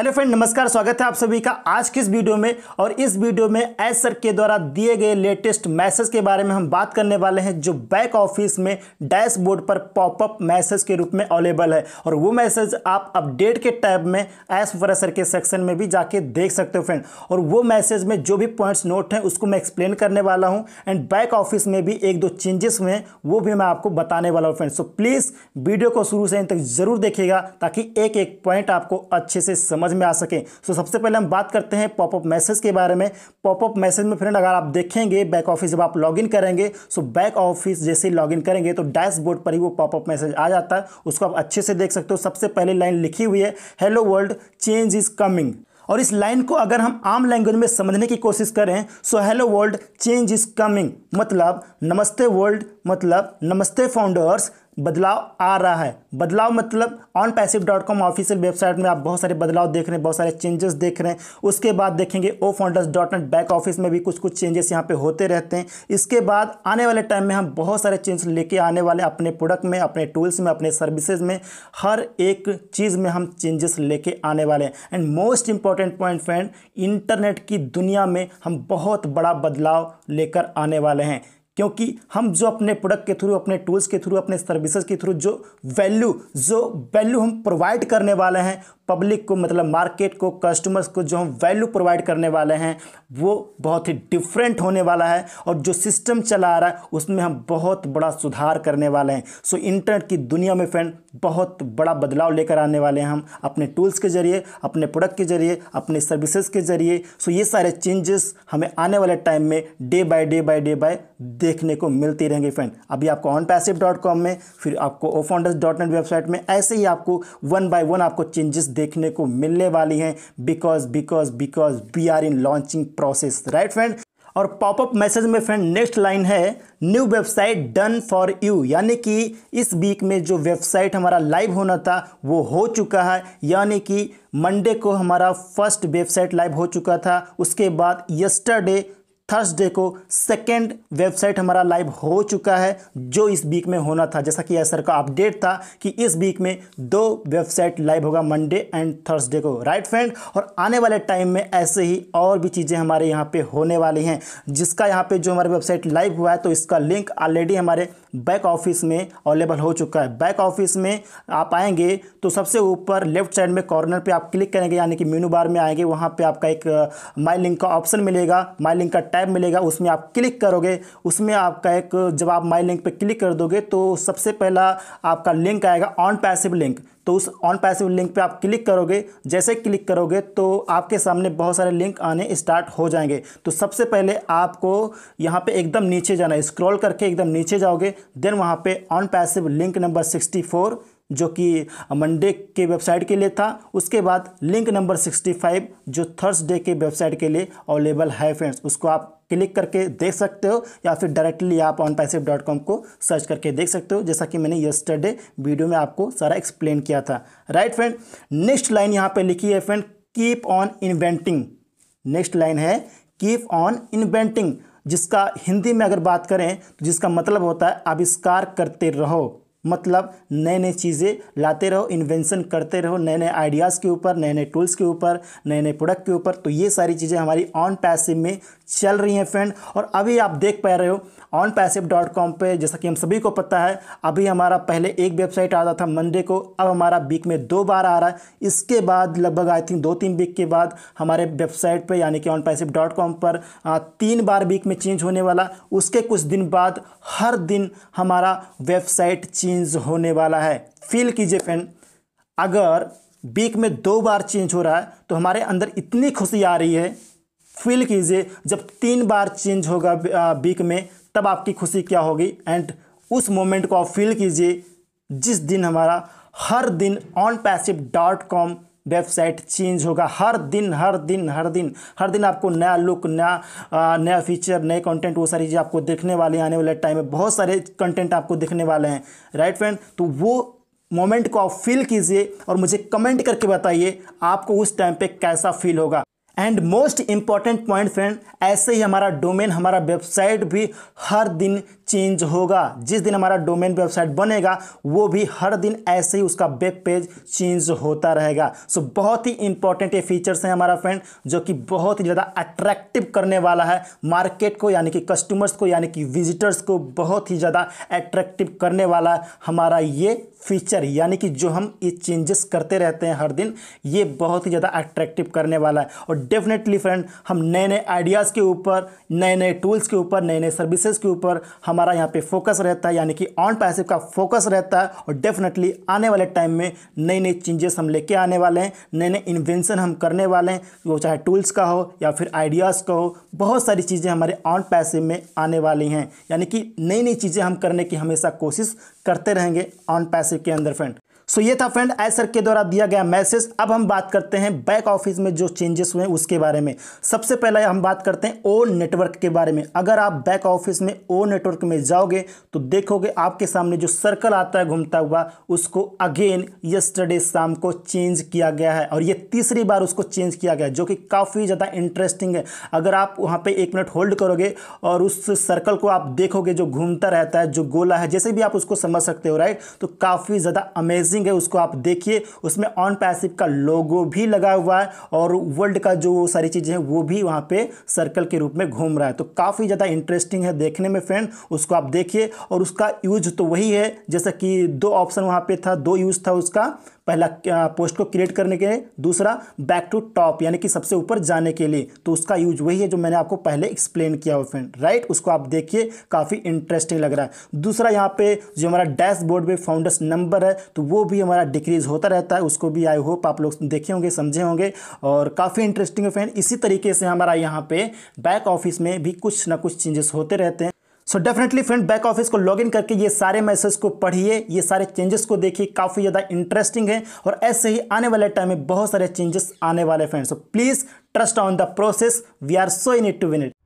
hello friend नमस्कार स्वागत है आप सभी का आज के इस वीडियो में और इस वीडियो में एस सर के द्वारा दिए गए लेटेस्ट मैसेज के बारे में हम बात करने वाले हैं जो बैक ऑफिस में डैशबोर्ड पर पॉपअप मैसेज के रूप में अवेलेबल है और वो मैसेज आप अपडेट के टैब में एस वर सर के सेक्शन में भी जाके देख सकते हो फ्रेंड और वो मैसेज में जो भी पॉइंट्स नोट हैं उसको मैं एक्सप्लेन करने वाला हूँ एंड बैक ऑफिस में भी एक दो चेंजेस हुए हैं वो भी मैं आपको बताने वाला हूँ फ्रेंड सो प्लीज़ वीडियो को शुरू से इन तक जरूर देखिएगा ताकि एक एक पॉइंट आपको अच्छे से समझ समझ में आ सकें सो सबसे पहले हम बात करते हैं पॉपअप मैसेज के बारे में पॉपअप मैसेज में फ्रेंड अगर आप देखेंगे बैक ऑफिस जब आप लॉगिन करेंगे सो बैक ऑफिस जैसे लॉगिन करेंगे तो डैशबोर्ड पर ही वो पॉपअप मैसेज आ जाता है उसको आप अच्छे से देख सकते हो सबसे पहले लाइन लिखी हुई है hello world change is coming और इस लाइन को अगर हम आम लैंग्वेज में समझने की कोशिश करें so hello world change is coming मतलब नमस्ते वर्ल्ड मतलब नमस्ते फाउंडर्स बदलाव आ रहा है बदलाव मतलब on passive dot com official website में आप बहुत सारे बदलाव देख रहे हैं बहुत सारे चेंजेस देख रहे हैं उसके बाद देखेंगे O founders dot net back office में भी कुछ कुछ चेंजेस यहाँ पे होते रहते हैं इसके बाद आने वाले टाइम में हम बहुत सारे चेंज लेके आने वाले अपने प्रोडक्ट में अपने टूल्स में अपने सर्विसेज में हर एक चीज़ में हम चेंजेस लेके आने वाले हैं and most important point friend internet की दुनिया में हम बहुत बड़ा बदलाव लेकर आने वाले हैं क्योंकि हम जो अपने प्रोडक्ट के थ्रू अपने टूल्स के थ्रू अपने सर्विसेज के थ्रू जो वैल्यू जो वैल्यू हम प्रोवाइड करने वाले हैं पब्लिक को मतलब मार्केट को कस्टमर्स को जो हम वैल्यू प्रोवाइड करने वाले हैं वो बहुत ही डिफरेंट होने वाला है और जो सिस्टम चला आ रहा है उसमें हम बहुत बड़ा सुधार करने वाले हैं सो इंटरनेट की दुनिया में फ्रेंड बहुत बड़ा बदलाव लेकर आने वाले हैं हम अपने टूल्स के ज़रिए अपने प्रोडक्ट के ज़रिए अपने सर्विसेज के ज़रिए सो ये सारे चेंजेस हमें आने वाले टाइम में day by day by day by देखने को मिलती रहेंगे फ्रेंड अभी आपको ऑन पैसिव डॉट कॉम में फिर आपको ओफॉन्डस डॉट नेट वेबसाइट में ऐसे ही आपको वन बाय वन आपको चेंजेस देखने को मिलने वाली हैं because because because we are in launching process right friend और पॉपअप मैसेज में फ्रेंड नेक्स्ट लाइन है new website done for you यानी कि इस वीक में जो वेबसाइट हमारा लाइव होना था वो हो चुका है यानी कि मंडे को हमारा फर्स्ट वेबसाइट लाइव हो चुका था उसके बाद यस्टरडे थर्सडे को सेकेंड वेबसाइट हमारा लाइव हो चुका है जो इस वीक में होना था जैसा कि सर का अपडेट था कि इस वीक में दो वेबसाइट लाइव होगा मंडे एंड थर्सडे को राइट फ्रेंड और आने वाले टाइम में ऐसे ही और भी चीज़ें हमारे यहाँ पे होने वाली हैं जिसका यहाँ पे जो हमारी वेबसाइट लाइव हुआ है तो इसका लिंक ऑलरेडी हमारे बैक ऑफिस में अवेलेबल हो चुका है बैक ऑफिस में आप आएंगे तो सबसे ऊपर लेफ्ट साइड में कॉर्नर पे आप क्लिक करेंगे यानी कि मेनू बार में आएंगे वहाँ पे आपका एक माई uh, लिंक का ऑप्शन मिलेगा माई लिंक का टैब मिलेगा उसमें आप क्लिक करोगे उसमें आपका एक जब आप माई लिंक पर क्लिक कर दोगे तो सबसे पहला आपका लिंक आएगा ऑन पैसिव लिंक तो उस ऑन पैसिव लिंक पे आप क्लिक करोगे जैसे क्लिक करोगे तो आपके सामने बहुत सारे लिंक आने स्टार्ट हो जाएंगे तो सबसे पहले आपको यहाँ पे एकदम नीचे जाना है स्क्रॉल करके एकदम नीचे जाओगे देन वहाँ पे on passive link number sixty four जो कि मंडे के वेबसाइट के लिए था उसके बाद लिंक नंबर सिक्सटी जो थर्सडे के वेबसाइट के लिए अवेलेबल है फ्रेंड्स उसको आप क्लिक करके देख सकते हो या फिर डायरेक्टली आप ऑन पैसिव डॉट कॉम को सर्च करके देख सकते हो जैसा कि मैंने यस्टरडे वीडियो में आपको सारा एक्सप्लेन किया था राइट फ्रेंड नेक्स्ट लाइन यहाँ पे लिखी है friend keep on inventing next line है कीप ऑन इन्वेंटिंग जिसका हिंदी में अगर बात करें तो जिसका मतलब होता है आविष्कार करते रहो मतलब नए नए चीज़ें लाते रहो इन्वेंशन करते रहो नए नए आइडियाज़ के ऊपर नए नए टूल्स के ऊपर नए नए प्रोडक्ट के ऊपर तो ये सारी चीज़ें हमारी ऑन पैसिव में चल रही हैं फ्रेंड और अभी आप देख पा रहे हो ऑन पैसिव डॉट कॉम पर जैसा कि हम सभी को पता है अभी हमारा पहले एक वेबसाइट आ रहा था मंडे को अब हमारा वीक में दो बार आ रहा है इसके बाद लगभग आई थिंक दो तीन वीक के बाद हमारे वेबसाइट पर यानी कि ऑन पैसिव डॉट कॉम पर तीन बार वीक में चेंज होने वाला उसके कुछ दिन बाद हर दिन हमारा वेबसाइट चेंज चेंज होने वाला है फील कीजिए फ्रेंड अगर वीक में दो बार चेंज हो रहा है तो हमारे अंदर इतनी खुशी आ रही है फील कीजिए जब तीन बार चेंज होगा वीक में तब आपकी खुशी क्या होगी एंड उस मोमेंट को आप फील कीजिए जिस दिन हमारा हर दिन on passive dot com website change होगा हर दिन हर दिन हर दिन हर दिन आपको नया लुक नया नया फीचर नए कंटेंट वो सारी चीज़ें आपको देखने वाले आने वाले टाइम में बहुत सारे कंटेंट आपको देखने वाले हैं राइट फ्रेंड तो वो मोमेंट को आप फील कीजिए और मुझे कमेंट करके बताइए आपको उस टाइम पे कैसा फील होगा and most important point friend ऐसे ही हमारा डोमेन हमारा वेबसाइट भी हर दिन चेंज होगा जिस दिन हमारा डोमेन वेबसाइट बनेगा वो भी हर दिन ऐसे ही उसका वेब पेज चेंज होता रहेगा सो so, बहुत ही इंपॉर्टेंट ये फीचर्स हैं हमारा फ्रेंड जो कि बहुत ही ज़्यादा अट्रैक्टिव करने वाला है मार्केट को यानी कि कस्टमर्स को यानी कि विजिटर्स को बहुत ही ज़्यादा अट्रैक्टिव करने वाला है हमारा ये फीचर यानी कि जो हम ये चेंजेस करते रहते हैं हर दिन ये बहुत ही ज़्यादा अट्रैक्टिव करने वाला है और डेफिनेटली फ्रेंड हम नए नए आइडियाज़ के ऊपर नए नए टूल्स के ऊपर नए नए सर्विसेज के ऊपर हमारा यहाँ पे फोकस रहता है यानी कि ऑन पैसिव का फोकस रहता है और डेफिनेटली आने वाले टाइम में नए नए चेंजेस हम लेके आने वाले हैं नए नए इन्वेंसन हम करने वाले हैं वो चाहे टूल्स का हो या फिर आइडियाज़ का हो बहुत सारी चीज़ें हमारे ऑन पैसिव में आने वाली हैं यानी कि नई नई चीज़ें हम करने की हमेशा कोशिश करते रहेंगे ऑन पैसिव के अंदर फ्रेंड सो ये था फ्रेंड आई सर के द्वारा दिया गया मैसेज अब हम बात करते हैं बैक ऑफिस में जो चेंजेस हुए हैं उसके बारे में सबसे पहले हम बात करते हैं ओ नेटवर्क के बारे में अगर आप बैक ऑफिस में ओ नेटवर्क में जाओगे तो देखोगे आपके सामने जो सर्कल आता है घूमता हुआ उसको अगेन यस्टरडे शाम को चेंज किया गया है और ये तीसरी बार उसको चेंज किया गया जो कि काफ़ी ज़्यादा इंटरेस्टिंग है अगर आप वहाँ पर एक मिनट होल्ड करोगे और उस सर्कल को आप देखोगे जो घूमता रहता है जो गोला है जैसे भी आप उसको समझ सकते हो राइट तो काफ़ी ज़्यादा अमेजिंग अमेजिंग है उसको आप देखिए उसमें ऑन पैसिव का लोगो भी लगा हुआ है और वर्ल्ड का जो सारी चीज़ें हैं वो भी वहाँ पे सर्कल के रूप में घूम रहा है तो काफ़ी ज़्यादा इंटरेस्टिंग है देखने में फ्रेंड उसको आप देखिए और उसका यूज तो वही है जैसा कि दो ऑप्शन वहाँ पर था दो यूज़ था उसका पहला पोस्ट को क्रिएट करने के लिए दूसरा बैक टू टॉप यानी कि सबसे ऊपर जाने के लिए तो उसका यूज वही है जो मैंने आपको पहले एक्सप्लेन किया हो फ्रेंड राइट उसको आप देखिए काफ़ी इंटरेस्टिंग लग रहा है दूसरा यहाँ पे जो हमारा डैशबोर्ड में फाउंडर्स नंबर है तो वो भी हमारा डिक्रीज होता रहता है उसको भी आई होप आप लोग देखे होंगे समझे होंगे और काफ़ी इंटरेस्टिंग है फ्रेंड इसी तरीके से हमारा यहाँ पे बैक ऑफिस में भी कुछ ना कुछ चेंजेस होते रहते हैं so definitely friend back office को लॉगिन करके ये सारे मैसेज को पढ़िए ये सारे चेंजेस को देखिए काफ़ी ज़्यादा इंटरेस्टिंग है और ऐसे ही आने वाले टाइम में बहुत सारे चेंजेस आने वाले friends so please trust on the process we are so in it to win it